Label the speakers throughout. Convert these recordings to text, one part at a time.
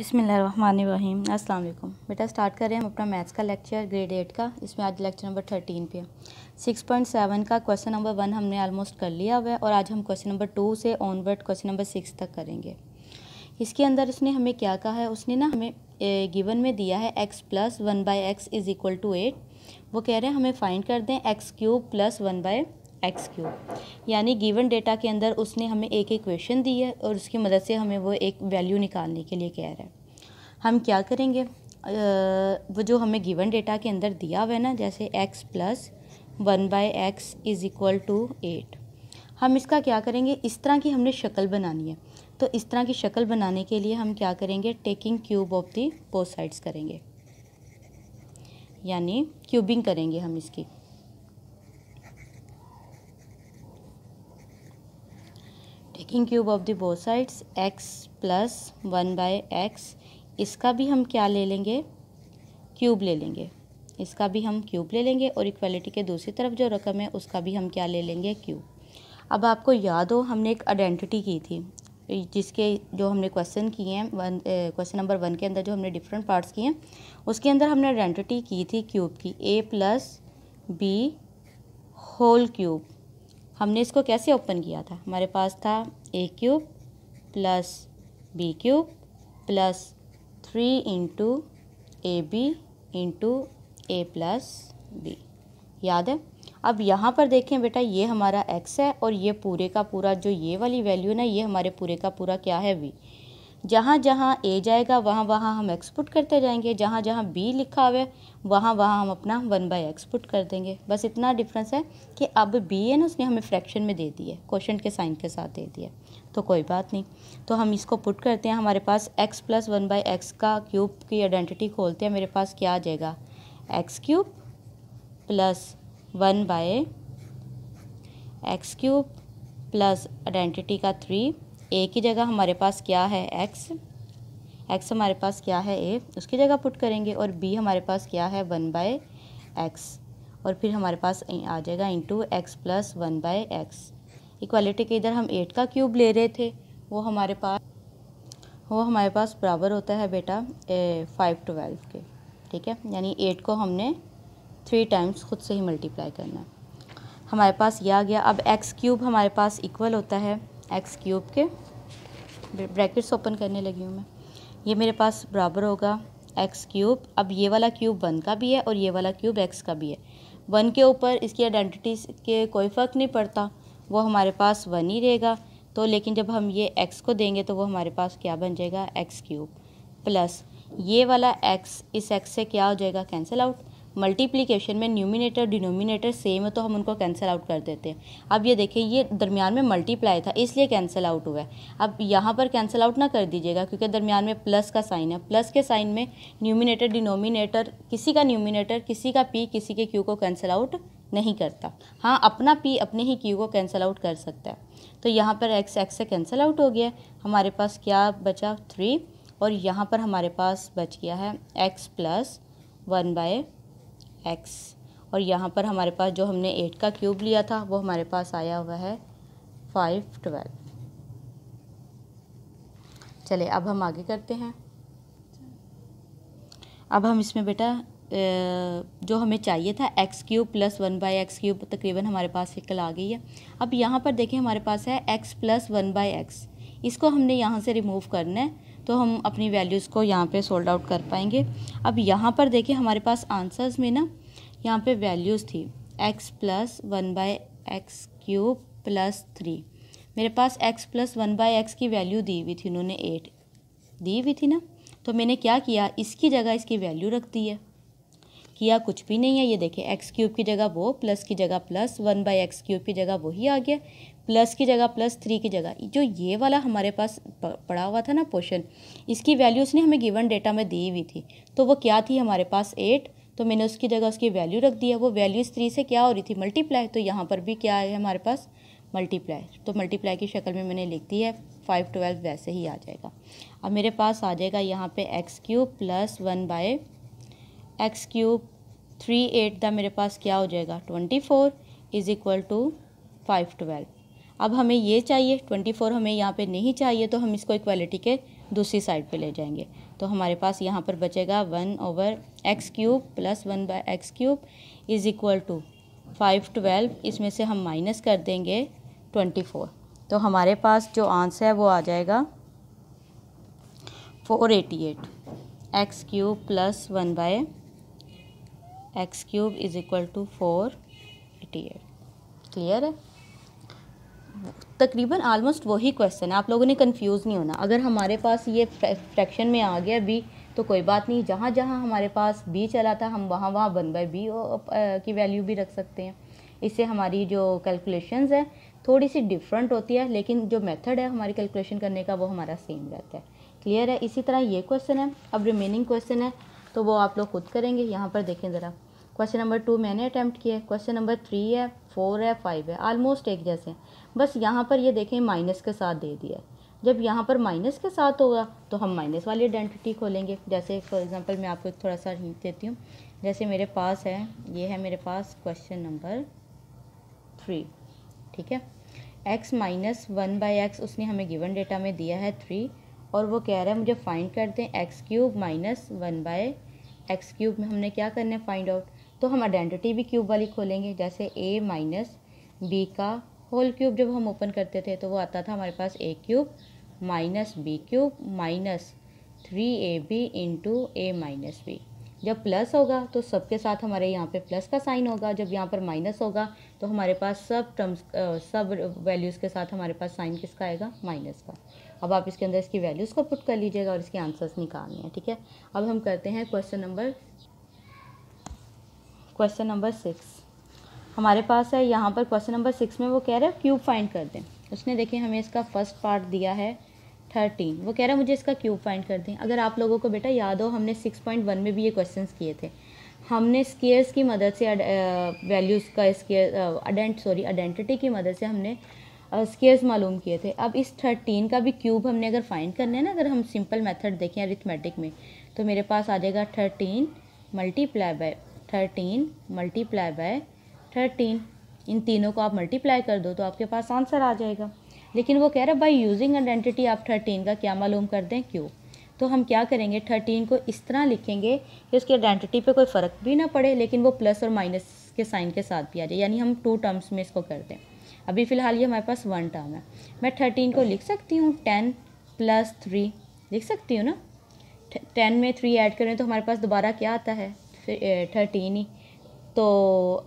Speaker 1: बिसमीम अस्सलाम वालेकुम बेटा स्टार्ट कर रहे हैं हम अपना मैथ्स का लेक्चर ग्रेड एट का इसमें आज लेक्चर नंबर थर्टीन पे सिक्स पॉइंट सेवन का क्वेश्चन नंबर वन हमने आलमोस्ट कर लिया हुआ है और आज हम क्वेश्चन नंबर टू से ऑनवर्ड क्वेश्चन नंबर सिक्स तक करेंगे इसके अंदर उसने हमें क्या कहा है उसने ना हमें गिवन में दिया है x plus one by x is equal to eight वो कह रहे हैं हमें फ़ाइंड कर दें x cube plus one by x cube यानी गिवन डेटा के अंदर उसने हमें एक इक्वेशन दी है और उसकी मदद से हमें वो एक वैल्यू निकालने के लिए कह रहा है हम क्या करेंगे वो जो हमें गिवन डेटा के अंदर दिया हुआ है ना जैसे x plus one by x is equal to eight हम इसका क्या करेंगे इस तरह की हमने शक्ल बनानी है तो इस तरह की शक्ल बनाने के लिए हम क्या करेंगे taking cube of the both sides करेंगे यानी क्यूबिंग करेंगे हम इसकी second cube of the both sides x plus one by x इसका भी हम क्या ले लेंगे क्यूब ले लेंगे इसका भी हम क्यूब ले लेंगे और इक्वलिटी के दूसरी तरफ जो रकम है उसका भी हम क्या ले लेंगे क्यूब अब आपको याद हो हमने एक आइडेंटिटी की थी जिसके जो हमने क्वेश्चन किए हैं वन क्वेश्चन नंबर वन के अंदर जो हमने डिफरेंट पार्ट्स किए हैं उसके अंदर हमने आइडेंटिटी की थी क्यूब की a plus b whole cube हमने इसको कैसे ओपन किया था हमारे पास था a cube plus b cube plus three into a b into a plus b याद है अब यहाँ पर देखें बेटा ये हमारा एक्स है और ये पूरे का पूरा जो ये वाली वैल्यू ना ये हमारे पूरे का पूरा क्या है वी जहाँ जहाँ ए जाएगा वहाँ वहाँ हम एक्सपुट करते जाएंगे जहाँ जहाँ बी लिखा हुआ है वहाँ वहाँ हम अपना वन बाई एक्सपुट कर देंगे बस इतना डिफरेंस है कि अब बी है ना उसने हमें फ्रैक्शन में दे दिया क्वेश्चन के साइन के साथ दे दिया तो कोई बात नहीं तो हम इसको पुट करते हैं हमारे पास x plus one by x का क्यूब की आइडेंटिटी खोलते हैं मेरे पास क्या आ जाएगा x cube plus one by x cube plus identity का थ्री ए की जगह हमारे पास क्या है एक्स एक्स हमारे पास क्या है ए उसकी जगह पुट करेंगे और बी हमारे पास क्या है वन बाय एक्स और फिर हमारे पास आ जाएगा into x plus one by x equality के इधर हम एट का क्यूब ले रहे थे वो हमारे पास वो हमारे पास बराबर होता है बेटा फाइव ट्वेल्व के ठीक है यानी एट को हमने थ्री टाइम्स खुद से ही मल्टीप्लाई करना है हमारे पास यह आ गया अब एक्स क्यूब हमारे पास इक्वल होता है एक्स क्यूब के ब्रैकेट्स ओपन करने लगी हूँ मैं ये मेरे पास बराबर होगा एक्स क्यूब अब ये वाला क्यूब वन का भी है और ये वाला क्यूब एक्स का भी है वन के ऊपर इसकी आइडेंटिटी के कोई फ़र्क नहीं पड़ता वो हमारे पास वन ही रहेगा तो लेकिन जब हम ये एक्स को देंगे तो वो हमारे पास क्या बन जाएगा एक्स क्यूब प्लस ये वाला एक्स इस एक्स से क्या हो जाएगा कैंसिल आउट मल्टीप्लीकेशन में न्यूमिनेटर डिनोमिनेटर सेम है तो हम उनको कैंसिल आउट कर देते हैं अब ये देखें ये दरमियान में मल्टीप्लाई था इसलिए कैंसिल आउट हुआ है अब यहाँ पर कैंसिल आउट ना कर दीजिएगा क्योंकि दरमियान में प्लस का साइन है प्लस के साइन में न्यूमिनेटर डिनोमिनेटर किसी का न्यूमिनेटर किसी का पी किसी के क्यू को कैंसिल आउट नहीं करता हाँ अपना पी अपने ही क्यू को कैंसिल आउट कर सकता है तो यहाँ पर एक्स एक्स से कैंसिल आउट हो गया हमारे पास क्या बचा थ्री और यहाँ पर हमारे पास बच गया है x plus one by x और यहाँ पर हमारे पास जो हमने एट का क्यूब लिया था वो हमारे पास आया हुआ है फाइव ट्वेल्व चले अब हम आगे करते हैं अब हम इसमें बेटा जो हमें चाहिए था x cube plus one by x cube तकरीबन हमारे पास शक्ल आ गई है अब यहाँ पर देखें हमारे पास है x plus one by x इसको हमने यहाँ से रिमूव करना है तो हम अपनी वैल्यूज़ को यहाँ पे सोल्ड आउट कर पाएंगे अब यहाँ पर देखिए हमारे पास आंसर्स में ना यहाँ पे वैल्यूज़ थी x plus one by x cube plus three मेरे पास x plus one by x की वैल्यू दी हुई थी उन्होंने एट दी हुई थी ना तो मैंने क्या किया इसकी जगह इसकी वैल्यू रख दी है किया कुछ भी नहीं है ये देखें एक्स क्यूब की जगह वो प्लस की जगह plus one by x cube की जगह वही आ गया प्लस की जगह प्लस थ्री की जगह जो ये वाला हमारे पास पड़ा हुआ था ना पोर्शन इसकी वैल्यू उसने हमें गिवन डेटा में दी हुई थी तो वो क्या थी हमारे पास एट तो मैंने उसकी जगह उसकी वैल्यू रख दिया वो वैल्यू इस थ्री से क्या हो रही थी मल्टीप्लाई तो यहाँ पर भी क्या है हमारे पास मल्टीप्लाई तो मल्टीप्लाई की शक्ल में मैंने लिख दी है फाइव ट्वेल्व वैसे ही आ जाएगा अब मेरे पास आ जाएगा यहाँ पे x cube plus one by x cube three eight था मेरे पास क्या हो जाएगा twenty four is equal to five twelve अब हमें ये चाहिए ट्वेंटी फोर हमें यहाँ पे नहीं चाहिए तो हम इसको इक्वालिटी के दूसरी साइड पे ले जाएंगे तो हमारे पास यहाँ पर बचेगा one over x cube plus one by x cube is equal to five twelve इसमें से हम माइनस कर देंगे ट्वेंटी फोर तो हमारे पास जो आंसर है वो आ जाएगा four eighty eight x cube plus one by x cube is equal to four eighty eight clear है तकरीबन ऑलमोस्ट वही क्वेश्चन है आप लोगों ने कंफ्यूज नहीं होना अगर हमारे पास ये फ्रैक्शन में आ गया बी तो कोई बात नहीं जहाँ जहाँ हमारे पास बी चला था हम वहाँ वहाँ वन बाई बी की वैल्यू भी रख सकते हैं इससे हमारी जो कैलकुलेशंस है थोड़ी सी डिफरेंट होती है लेकिन जो मेथड है हमारी कैलकुलेशन करने का वो हमारा सेम रहता है क्लियर है इसी तरह ये क्वेश्चन है अब रिमेनिंग क्वेश्चन है तो वो आप लोग खुद करेंगे यहाँ पर देखें ज़रा क्वेश्चन नंबर टू मैंने अटैम्प्ट किया है क्वेश्चन नंबर थ्री है फोर है फाइव है आलमोस्ट एक जैसे हैं बस यहाँ पर ये देखें माइनस के साथ दे दिया है जब यहाँ पर माइनस के साथ होगा तो हम माइनस वाली आइडेंटिटी खोलेंगे जैसे फॉर एग्ज़ाम्पल मैं आपको थोड़ा सा हिंट देती हूँ जैसे मेरे पास है ये है मेरे पास क्वेश्चन नंबर थ्री ठीक है x minus one by x उसने हमें गिवन डेटा में दिया है थ्री और वो कह रहा है मुझे फाइंड करते हैं x cube minus one by x cube में हमने क्या करना है फाइंड आउट तो हम आइडेंटिटी भी क्यूब वाली खोलेंगे जैसे ए माइनस बी का होल क्यूब जब हम ओपन करते थे तो वो आता था हमारे पास a cube minus b cube minus three a b into a minus b जब प्लस होगा तो सबके साथ हमारे यहाँ पे प्लस का साइन होगा जब यहाँ पर माइनस होगा तो हमारे पास सब टर्म्स सब वैल्यूज़ के साथ हमारे पास साइन किसका आएगा माइनस का अब आप इसके अंदर इसकी वैल्यूज़ को पुट कर लीजिएगा और इसके आंसर्स निकालने हैं ठीक है अब हम करते हैं question number question number six हमारे पास है यहाँ पर क्वेश्चन नंबर सिक्स में वो कह रहा है क्यूब फाइंड कर दें उसने देखिए हमें इसका फर्स्ट पार्ट दिया है थर्टीन वो कह रहा है मुझे इसका क्यूब फाइंड कर दें अगर आप लोगों को बेटा याद हो हमने सिक्स पॉइंट वन में भी ये क्वेश्चन किए थे हमने स्केयर्स की मदद से वैल्यूज़ का स्केयर अडेंट सॉरी आइडेंटिटी की मदद से हमने स्केयर्स मालूम किए थे अब इस थर्टीन का भी क्यूब हमने अगर फाइंड करना है ना अगर हम सिंपल मेथड देखें अरिथमेटिक में तो मेरे पास आ जाएगा thirteen multiply by thirteen multiply by thirteen इन तीनों को आप मल्टीप्लाई कर दो तो आपके पास आंसर आ जाएगा लेकिन वो कह रहा है बाई यूजिंग आइडेंटिटी आप थर्टीन का क्या मालूम कर दें क्यूब तो हम क्या करेंगे थर्टीन को इस तरह लिखेंगे कि उसकी आइडेंटिटी पे कोई फ़र्क भी ना पड़े लेकिन वो प्लस और माइनस के साइन के साथ भी आ जाए यानी हम टू टर्म्स में इसको कर दें अभी फ़िलहाल ये हमारे पास वन टर्म है मैं थर्टीन को लिख सकती हूँ टेन प्लस थ्री लिख सकती हूँ ना टेन में थ्री ऐड करें तो हमारे पास दोबारा क्या आता है फिर थर्टीन ही तो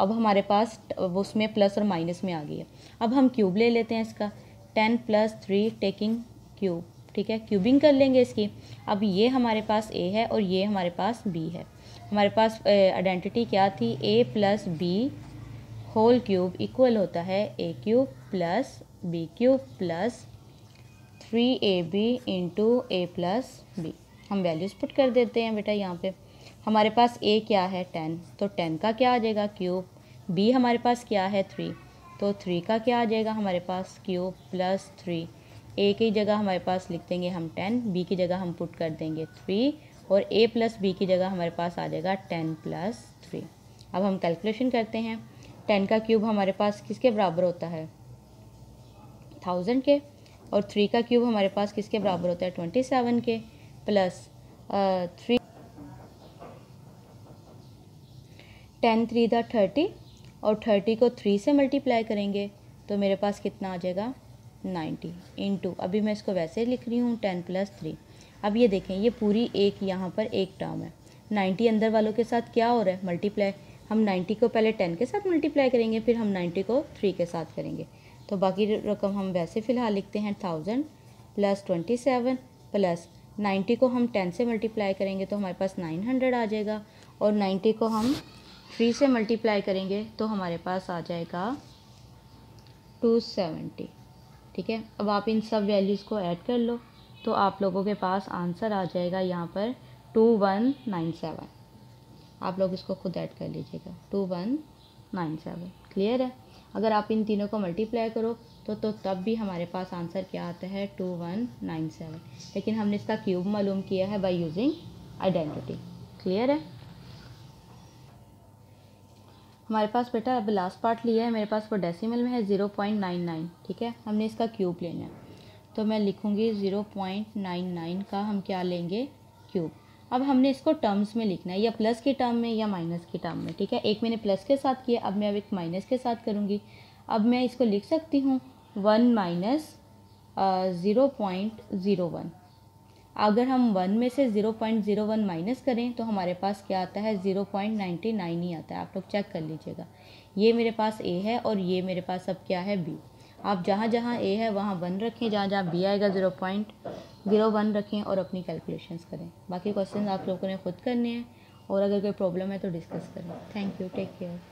Speaker 1: अब हमारे पास उसमें प्लस और माइनस में आ गई है अब हम क्यूब ले लेते हैं इसका ten plus three taking cube ठीक है क्यूबिंग कर लेंगे इसकी अब ये हमारे पास ए है और ये हमारे पास बी है हमारे पास आइडेंटिटी क्या थी a plus b whole cube equal होता है a cube plus b cube plus three a b into a plus b हम वैल्यूज़ पुट कर देते हैं बेटा यहाँ पे हमारे पास ए क्या है टेन तो टेन का क्या आ जाएगा क्यूब बी हमारे पास क्या है थ्री तो थ्री का क्या आ जाएगा हमारे पास क्यूब प्लस थ्री ए की जगह हमारे पास लिख देंगे हम टेन बी की जगह हम पुट कर देंगे थ्री और ए प्लस बी की जगह हमारे पास आ जाएगा टेन प्लस थ्री अब हम कैलकुलेशन करते हैं टेन का क्यूब हमारे पास किसके बराबर होता है थाउजेंड के और थ्री का क्यूब हमारे पास किसके बराबर होता है ट्वेंटी सेवन के plus three uh, ten three दा थर्टी और थर्टी को थ्री से मल्टीप्लाई करेंगे तो मेरे पास कितना आ जाएगा नाइन्टी टू अभी मैं इसको वैसे लिख रही हूँ टेन प्लस थ्री अब ये देखें ये पूरी एक यहाँ पर एक टर्म है नाइन्टी अंदर वालों के साथ क्या हो रहा है मल्टीप्लाई हम नाइन्टी को पहले टेन के साथ मल्टीप्लाई करेंगे फिर हम नाइन्टी को थ्री के साथ करेंगे तो बाकी रकम हम वैसे फ़िलहाल लिखते हैं thousand plus twenty seven plus ninety को हम टेन से मल्टीप्लाई करेंगे तो हमारे पास नाइन हंड्रेड आ जाएगा और नाइन्टी को हम थ्री से मल्टीप्लाई करेंगे तो हमारे पास आ जाएगा टू सेवेंटी ठीक है अब आप इन सब वैल्यूज़ को ऐड कर लो तो आप लोगों के पास आंसर आ जाएगा यहाँ पर टू वन नाइन सेवन आप लोग इसको खुद ऐड कर लीजिएगा two one nine seven clear है अगर आप इन तीनों को मल्टीप्लाई करो तो तो तब भी हमारे पास आंसर क्या आता है टू वन नाइन सेवन लेकिन हमने इसका क्यूब मालूम किया है बाय यूजिंग आइडेंटिटी क्लियर है हमारे पास बेटा अब लास्ट पार्ट लिया है मेरे पास वो डेसिमल में है ज़ीरो पॉइंट नाइन नाइन ठीक है हमने इसका क्यूब लेना है तो मैं लिखूँगी ज़ीरो पॉइंट नाइन नाइन का हम क्या लेंगे क्यूब अब हमने इसको टर्म्स में लिखना है या प्लस के टर्म में या माइनस के टर्म में ठीक है एक मैंने प्लस के साथ किया अब मैं अब एक माइनस के साथ करूँगी अब मैं इसको लिख सकती हूँ one minus zero point zero one अगर हम वन में से zero point zero one minus करें तो हमारे पास क्या आता है ज़ीरो पॉइंट नाइन्टी नाइन ही आता है आप लोग चेक कर लीजिएगा ये मेरे पास ए है और ये मेरे पास अब क्या है बी आप जहाँ जहाँ ए है वहाँ वन रखें जहाँ जहाँ बी आएगा ज़ीरो पॉइंट ज़ीरो वन रखें और अपनी कैलकुलेशंस करें बाकी क्वेश्चन आप लोगों ने खुद करने हैं और अगर कोई प्रॉब्लम है तो डिस्कस करें थैंक यू टेक केयर